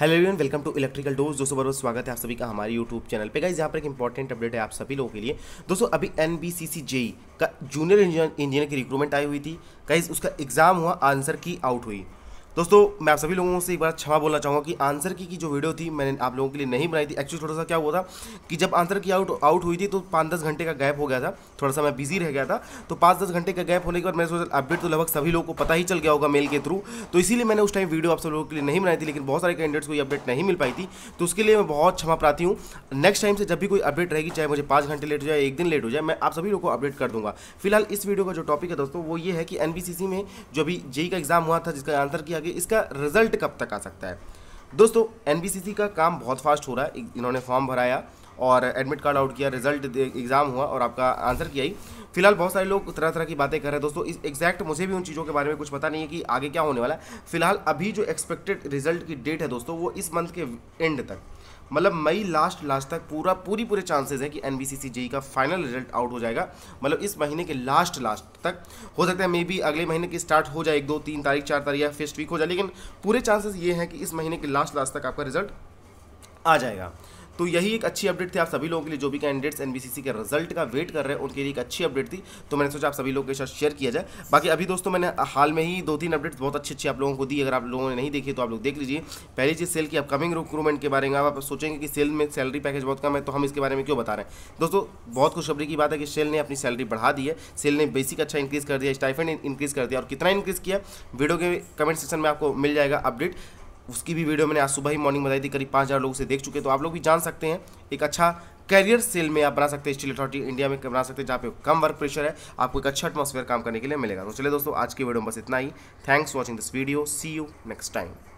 hello everyone welcome to electrical dose दोस्तों बहुत स्वागत है आप सभी का हमारे यूट्यूब चैनल पे गाइज यहाँ पर एक इंपॉर्टेंट अपडेट है आप सभी लोगों के लिए दोस्तों अभी N B C C JE का जूनियर इंजीनियर की रिक्रूटमेंट आई हुई थी गाइज उसका एग्ज़ाम हुआ आंसर की आउट हुई दोस्तों मैं आप सभी लोगों से एक बार क्षमा बोलना चाहूँगा कि आंसर की, की जो वीडियो थी मैंने आप लोगों के लिए नहीं बनाई थी एक्चुअली थोड़ा सा क्या हुआ था कि जब आंसर की आउट आउट हुई थी तो पाँच दस घंटे का गैप हो गया था थोड़ा सा मैं बिजी रह गया था तो पाँच दस घंटे का गैप होने के बाद मैंने सोचा अपडेट तो लगभग सभी लोगों को पता ही चल गया होगा मेल के थ्रू तो इसीलिए मैंने उस टाइम वीडियो आप सब लोगों के लिए नहीं बनाई थी लेकिन बहुत सारे कैंडिडेट्स को ये अपडेट नहीं मिल पाई थी तो उसके लिए मैं बहुत क्षमा प्राती हूँ नेक्स्ट टाइम से जब भी कोई अपडेट रहेगी चाहे मुझे पाँच घंटे लेट हो जाए एक दिन लेट हो जाए मैं आप सभी लोग को अपडेट कर दूंगा फिलहाल इस वीडियो का जो टॉपिक है दोस्तों वो ये है कि एन में जो अभी जेई e e का एग्जाम हुआ था जिसका आंसर किया सके इसका रिजल्ट कब तक आ सकता है दोस्तों एन का काम बहुत फास्ट हो रहा है इन्होंने फॉर्म भराया और एडमिट कार्ड आउट किया रिजल्ट एग्ज़ाम हुआ और आपका आंसर किया ही फिलहाल बहुत सारे लोग तरह तरह की बातें कर रहे हैं दोस्तों इस एग्जैक्ट मुझे भी उन चीज़ों के बारे में कुछ पता नहीं है कि आगे क्या होने वाला है फिलहाल अभी जो एक्सपेक्टेड रिजल्ट की डेट है दोस्तों वो इस मंथ के एंड तक मतलब मई लास्ट लास्ट तक पूरा पूरी पूरे चांसेस हैं कि एन बी e का फाइनल रिजल्ट आउट हो जाएगा मतलब इस महीने के लास्ट लास्ट तक हो सकता है मे बी अगले महीने की स्टार्ट हो जाए एक दो तीन तारीख चार तारीख या फर्स्ट वीक हो जाए लेकिन पूरे चांसेस ये हैं कि इस महीने के लास्ट लास्ट तक आपका रिजल्ट आ जाएगा तो यही एक अच्छी अपडेट थी आप सभी लोगों के लिए जो भी कैंडिडेट्स एनबीसीसी के रिजल्ट का वेट कर रहे हैं उनके लिए एक अच्छी अपडेट थी तो मैंने सोचा आप सभी लोगों के साथ शेयर किया जाए बाकी अभी दोस्तों मैंने हाल में ही दो तीन अपडेट्स बहुत अच्छी अच्छी आप लोगों को दी अगर आप लोगों ने नहीं देखी तो आप लोग देख लीजिए पहली चीज़ सेल की अपकमिंग रिक्रूटमेंट के बारे में आप सोचेंगे कि सेल में सैलरी पैकेज बहुत कम है तो हम इसके बारे में क्यों बता रहे हैं दोस्तों बहुत खुशखबरी की बात है कि सेल ने अपनी सैलरी बढ़ा दी है सेल ने बेसिक अच्छा इंक्रीज़ कर दिया स्टाइफेंड इंक्रीज़ कर दिया और कितना इंक्रीज़ किया वीडियो के कमेंट सेक्शन में आपको मिल जाएगा अपडेट उसकी भी वीडियो मैंने आज सुबह ही मॉर्निंग बताई थी करीब पाँच हज़ार लोग उसे देख चुके तो आप लोग भी जान सकते हैं एक अच्छा कैरियर सेल में आप बना सकते हैं स्टील अथॉरिटी इंडिया में बना सकते हैं जहाँ पे कम वर्क प्रेशर है आपको एक अच्छा एटमॉस्फेयर काम करने के लिए मिलेगा तो चलिए दोस्तों आज की वीडियो में बस इतना ही thanks watching this video see you next time